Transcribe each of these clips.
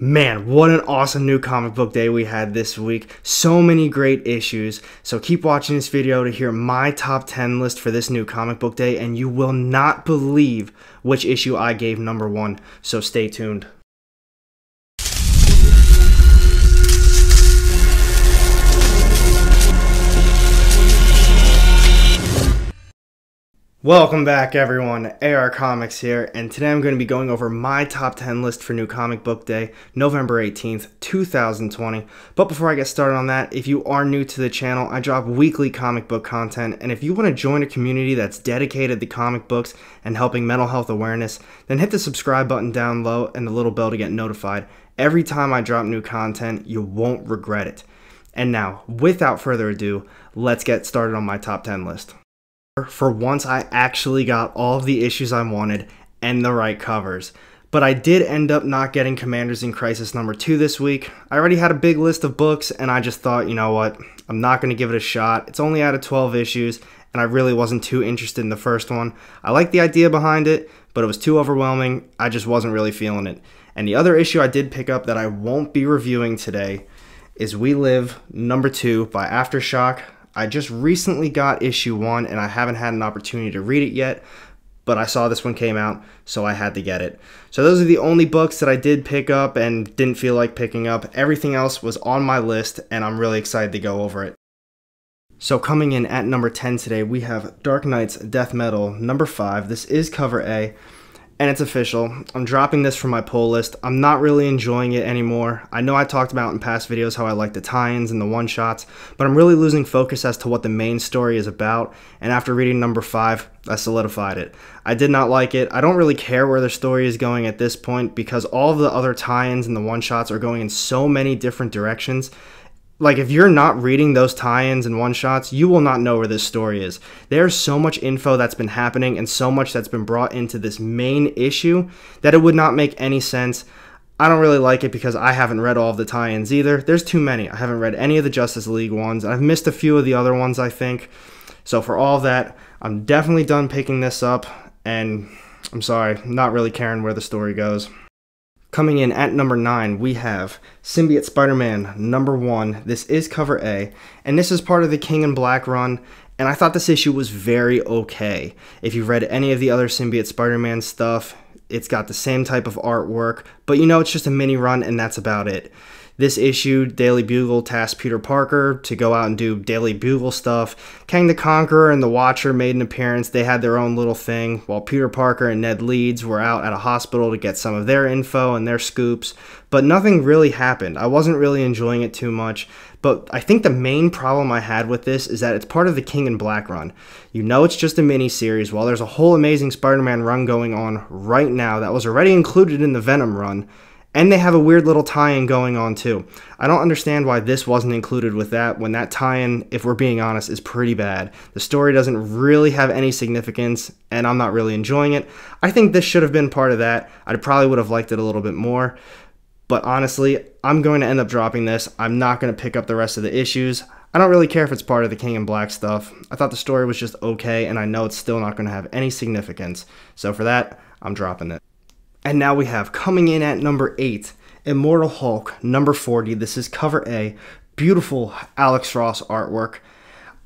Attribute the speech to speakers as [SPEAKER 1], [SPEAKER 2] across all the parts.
[SPEAKER 1] Man, what an awesome new comic book day we had this week. So many great issues. So keep watching this video to hear my top 10 list for this new comic book day, and you will not believe which issue I gave number one. So stay tuned. Welcome back everyone, AR Comics here, and today I'm going to be going over my top 10 list for New Comic Book Day, November 18th, 2020. But before I get started on that, if you are new to the channel, I drop weekly comic book content, and if you want to join a community that's dedicated to comic books and helping mental health awareness, then hit the subscribe button down low and the little bell to get notified. Every time I drop new content, you won't regret it. And now, without further ado, let's get started on my top 10 list for once I actually got all of the issues I wanted and the right covers. But I did end up not getting Commanders in Crisis number 2 this week. I already had a big list of books and I just thought, you know what, I'm not going to give it a shot. It's only out of 12 issues and I really wasn't too interested in the first one. I liked the idea behind it, but it was too overwhelming. I just wasn't really feeling it. And the other issue I did pick up that I won't be reviewing today is We Live number 2 by Aftershock. I just recently got issue one and I haven't had an opportunity to read it yet, but I saw this one came out, so I had to get it. So those are the only books that I did pick up and didn't feel like picking up. Everything else was on my list and I'm really excited to go over it. So coming in at number 10 today, we have Dark Knight's Death Metal number 5. This is cover A. And it's official. I'm dropping this from my pull list. I'm not really enjoying it anymore. I know I talked about in past videos how I like the tie-ins and the one-shots, but I'm really losing focus as to what the main story is about, and after reading number 5, I solidified it. I did not like it. I don't really care where the story is going at this point because all of the other tie-ins and the one-shots are going in so many different directions like if you're not reading those tie-ins and one-shots, you will not know where this story is. There's so much info that's been happening and so much that's been brought into this main issue that it would not make any sense. I don't really like it because I haven't read all of the tie-ins either. There's too many. I haven't read any of the Justice League ones. I've missed a few of the other ones, I think. So for all that, I'm definitely done picking this up and I'm sorry, not really caring where the story goes. Coming in at number 9, we have Symbiote Spider Man number 1. This is cover A, and this is part of the King and Black run. And I thought this issue was very okay. If you've read any of the other Symbiote Spider Man stuff, it's got the same type of artwork, but you know it's just a mini run and that's about it. This issue, Daily Bugle tasked Peter Parker to go out and do Daily Bugle stuff. Kang the Conqueror and the Watcher made an appearance. They had their own little thing, while Peter Parker and Ned Leeds were out at a hospital to get some of their info and their scoops. But nothing really happened. I wasn't really enjoying it too much. But I think the main problem I had with this is that it's part of the King and Black run. You know it's just a mini series, while there's a whole amazing Spider-Man run going on right now that was already included in the Venom run. And they have a weird little tie in going on, too. I don't understand why this wasn't included with that when that tie in, if we're being honest, is pretty bad. The story doesn't really have any significance, and I'm not really enjoying it. I think this should have been part of that. I probably would have liked it a little bit more. But honestly, I'm going to end up dropping this. I'm not going to pick up the rest of the issues. I don't really care if it's part of the King and Black stuff. I thought the story was just okay, and I know it's still not going to have any significance. So for that, I'm dropping it. And now we have coming in at number eight, Immortal Hulk, number 40. This is cover A. Beautiful Alex Ross artwork.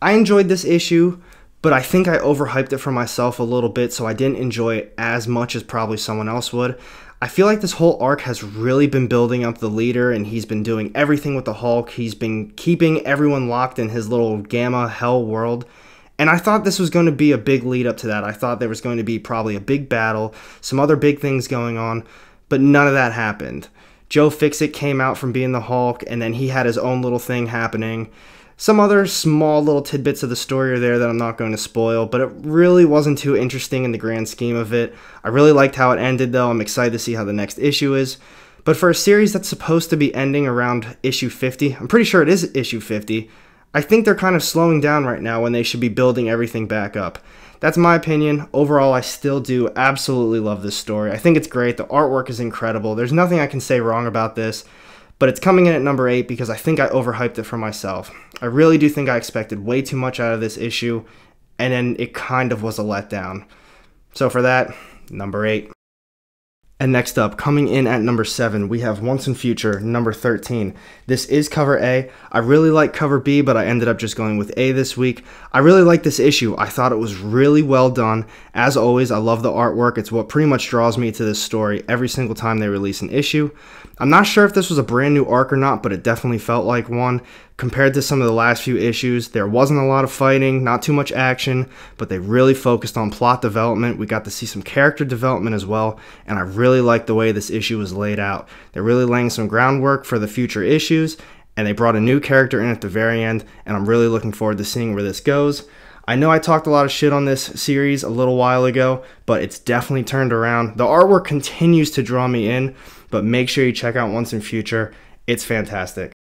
[SPEAKER 1] I enjoyed this issue, but I think I overhyped it for myself a little bit, so I didn't enjoy it as much as probably someone else would. I feel like this whole arc has really been building up the leader, and he's been doing everything with the Hulk. He's been keeping everyone locked in his little Gamma Hell world. And I thought this was going to be a big lead up to that. I thought there was going to be probably a big battle, some other big things going on, but none of that happened. Joe Fixit came out from being the Hulk, and then he had his own little thing happening. Some other small little tidbits of the story are there that I'm not going to spoil, but it really wasn't too interesting in the grand scheme of it. I really liked how it ended, though. I'm excited to see how the next issue is. But for a series that's supposed to be ending around issue 50, I'm pretty sure it is issue 50, I think they're kind of slowing down right now when they should be building everything back up. That's my opinion. Overall, I still do absolutely love this story. I think it's great. The artwork is incredible. There's nothing I can say wrong about this, but it's coming in at number 8 because I think I overhyped it for myself. I really do think I expected way too much out of this issue, and then it kind of was a letdown. So for that, number 8. And next up, coming in at number 7, we have Once in Future, number 13. This is cover A. I really like cover B, but I ended up just going with A this week. I really like this issue. I thought it was really well done. As always, I love the artwork. It's what pretty much draws me to this story every single time they release an issue. I'm not sure if this was a brand new arc or not, but it definitely felt like one. Compared to some of the last few issues, there wasn't a lot of fighting, not too much action, but they really focused on plot development. We got to see some character development as well, and I really like the way this issue was laid out. They're really laying some groundwork for the future issues, and they brought a new character in at the very end, and I'm really looking forward to seeing where this goes. I know I talked a lot of shit on this series a little while ago, but it's definitely turned around. The artwork continues to draw me in, but make sure you check out Once in Future. It's fantastic.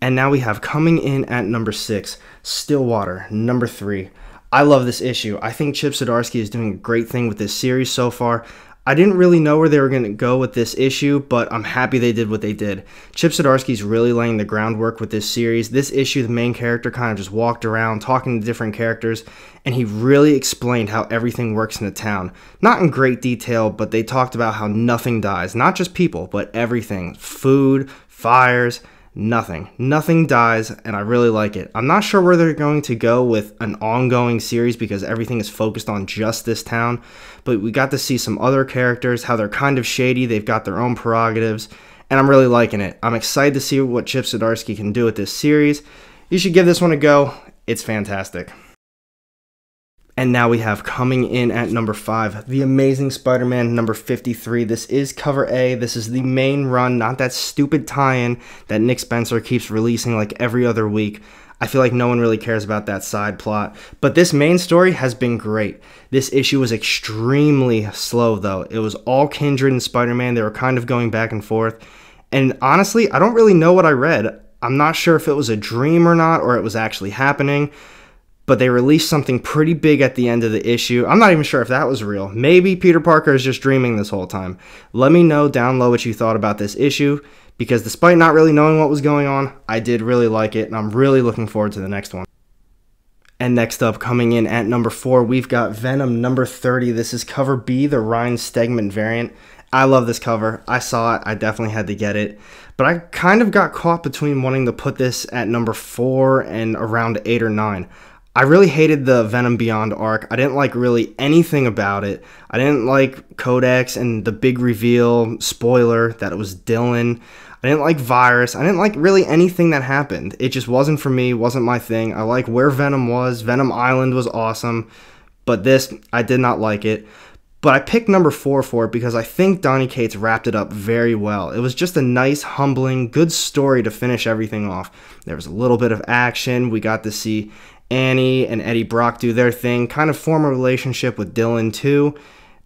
[SPEAKER 1] And now we have coming in at number six, Stillwater, number three. I love this issue. I think Chip Zdarsky is doing a great thing with this series so far. I didn't really know where they were going to go with this issue, but I'm happy they did what they did. Chip is really laying the groundwork with this series. This issue, the main character kind of just walked around talking to different characters, and he really explained how everything works in the town. Not in great detail, but they talked about how nothing dies. Not just people, but everything. Food, fires, nothing. Nothing dies, and I really like it. I'm not sure where they're going to go with an ongoing series because everything is focused on just this town, but we got to see some other characters, how they're kind of shady, they've got their own prerogatives, and I'm really liking it. I'm excited to see what Chip Zdarsky can do with this series. You should give this one a go. It's fantastic. And now we have coming in at number five, The Amazing Spider Man number 53. This is cover A. This is the main run, not that stupid tie in that Nick Spencer keeps releasing like every other week. I feel like no one really cares about that side plot. But this main story has been great. This issue was extremely slow, though. It was all Kindred and Spider Man. They were kind of going back and forth. And honestly, I don't really know what I read. I'm not sure if it was a dream or not, or it was actually happening but they released something pretty big at the end of the issue. I'm not even sure if that was real. Maybe Peter Parker is just dreaming this whole time. Let me know down low what you thought about this issue because despite not really knowing what was going on, I did really like it and I'm really looking forward to the next one. And next up, coming in at number four, we've got Venom number 30. This is cover B, the Ryan Stegman variant. I love this cover. I saw it. I definitely had to get it. But I kind of got caught between wanting to put this at number four and around eight or nine. I really hated the Venom Beyond arc. I didn't like really anything about it. I didn't like Codex and the big reveal, spoiler, that it was Dylan. I didn't like Virus. I didn't like really anything that happened. It just wasn't for me, wasn't my thing. I like where Venom was. Venom Island was awesome, but this, I did not like it. But I picked number four for it because I think Donny Cates wrapped it up very well. It was just a nice, humbling, good story to finish everything off. There was a little bit of action. We got to see Annie and Eddie Brock do their thing, kind of form a relationship with Dylan too.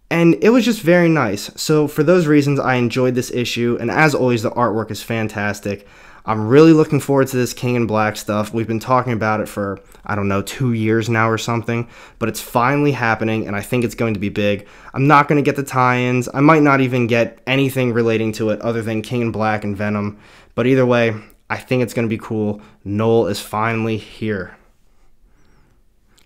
[SPEAKER 1] And it was just very nice. So, for those reasons, I enjoyed this issue. And as always, the artwork is fantastic. I'm really looking forward to this King and Black stuff. We've been talking about it for, I don't know, two years now or something, but it's finally happening and I think it's going to be big. I'm not going to get the tie ins. I might not even get anything relating to it other than King and Black and Venom, but either way, I think it's going to be cool. Noel is finally here.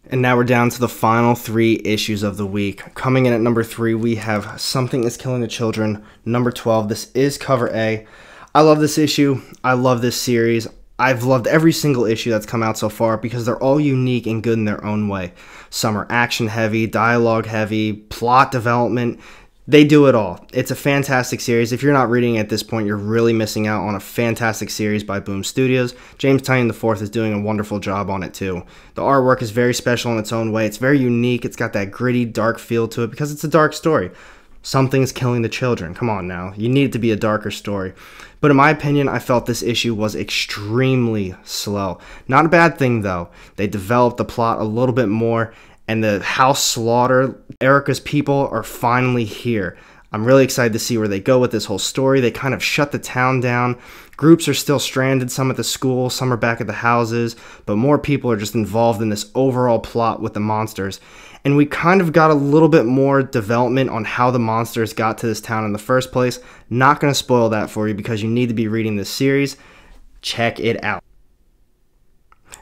[SPEAKER 1] And now we're down to the final three issues of the week. Coming in at number three, we have Something is Killing the Children, number 12. This is cover A. I love this issue. I love this series. I've loved every single issue that's come out so far because they're all unique and good in their own way. Some are action heavy, dialogue heavy, plot development, they do it all. It's a fantastic series. If you're not reading at this point, you're really missing out on a fantastic series by Boom Studios. James Tynion IV is doing a wonderful job on it too. The artwork is very special in its own way. It's very unique. It's got that gritty, dark feel to it because it's a dark story. Something's killing the children. Come on now. You need it to be a darker story. But in my opinion, I felt this issue was extremely slow. Not a bad thing though. They developed the plot a little bit more and the house slaughter. Erica's people are finally here. I'm really excited to see where they go with this whole story. They kind of shut the town down. Groups are still stranded, some at the school, some are back at the houses, but more people are just involved in this overall plot with the monsters. And we kind of got a little bit more development on how the monsters got to this town in the first place. Not going to spoil that for you because you need to be reading this series. Check it out.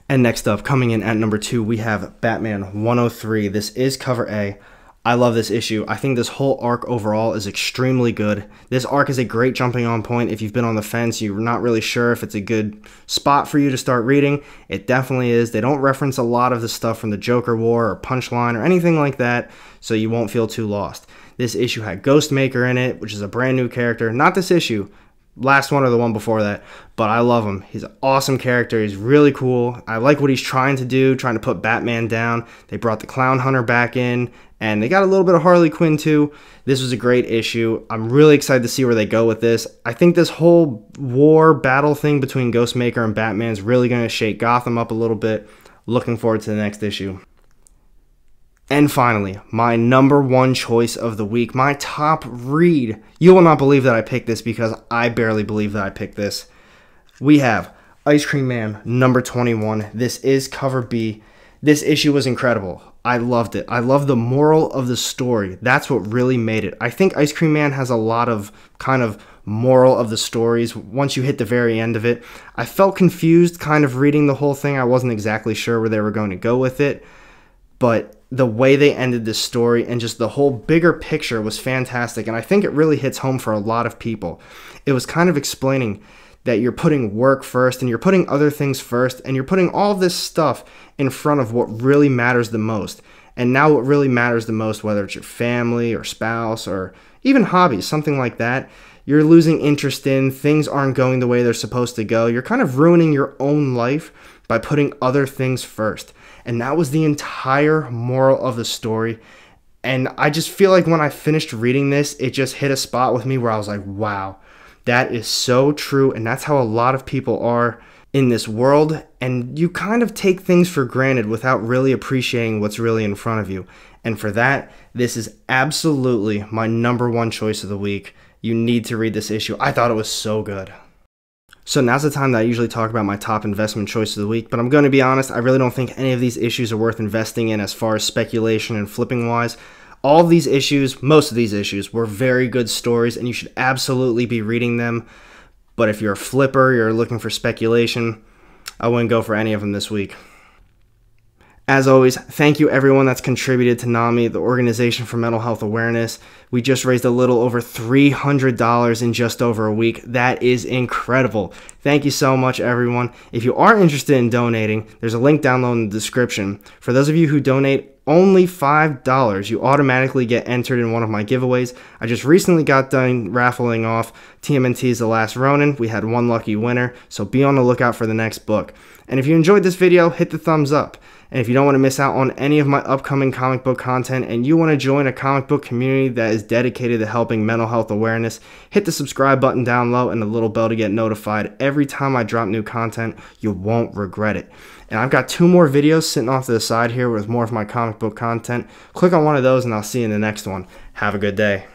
[SPEAKER 1] And next up, coming in at number two, we have Batman 103. This is cover A. I love this issue. I think this whole arc overall is extremely good. This arc is a great jumping on point. If you've been on the fence, you're not really sure if it's a good spot for you to start reading. It definitely is. They don't reference a lot of the stuff from the Joker War or Punchline or anything like that, so you won't feel too lost. This issue had Ghostmaker in it, which is a brand new character. Not this issue, last one or the one before that, but I love him. He's an awesome character. He's really cool. I like what he's trying to do, trying to put Batman down. They brought the Clown Hunter back in, and they got a little bit of Harley Quinn too. This was a great issue. I'm really excited to see where they go with this. I think this whole war battle thing between Ghostmaker and Batman is really going to shake Gotham up a little bit. Looking forward to the next issue. And finally, my number one choice of the week, my top read. You will not believe that I picked this because I barely believe that I picked this. We have Ice Cream Man number 21. This is cover B. This issue was incredible. I loved it. I love the moral of the story. That's what really made it. I think Ice Cream Man has a lot of kind of moral of the stories once you hit the very end of it. I felt confused kind of reading the whole thing. I wasn't exactly sure where they were going to go with it, but the way they ended this story and just the whole bigger picture was fantastic. And I think it really hits home for a lot of people. It was kind of explaining that you're putting work first and you're putting other things first and you're putting all this stuff in front of what really matters the most. And now, what really matters the most, whether it's your family or spouse or even hobbies, something like that, you're losing interest in, things aren't going the way they're supposed to go. You're kind of ruining your own life by putting other things first. And that was the entire moral of the story. And I just feel like when I finished reading this, it just hit a spot with me where I was like, wow, that is so true. And that's how a lot of people are in this world. And you kind of take things for granted without really appreciating what's really in front of you. And for that, this is absolutely my number one choice of the week. You need to read this issue. I thought it was so good. So now's the time that I usually talk about my top investment choice of the week, but I'm going to be honest, I really don't think any of these issues are worth investing in as far as speculation and flipping wise. All of these issues, most of these issues, were very good stories and you should absolutely be reading them. But if you're a flipper, you're looking for speculation, I wouldn't go for any of them this week. As always, thank you everyone that's contributed to NAMI, the Organization for Mental Health Awareness. We just raised a little over $300 in just over a week. That is incredible. Thank you so much, everyone. If you are interested in donating, there's a link down below in the description. For those of you who donate only $5, you automatically get entered in one of my giveaways. I just recently got done raffling off TMNT's The Last Ronin. We had one lucky winner, so be on the lookout for the next book. And if you enjoyed this video, hit the thumbs up. And if you don't want to miss out on any of my upcoming comic book content and you want to join a comic book community that is dedicated to helping mental health awareness, hit the subscribe button down low and the little bell to get notified every time I drop new content. You won't regret it. And I've got two more videos sitting off to the side here with more of my comic book content. Click on one of those and I'll see you in the next one. Have a good day.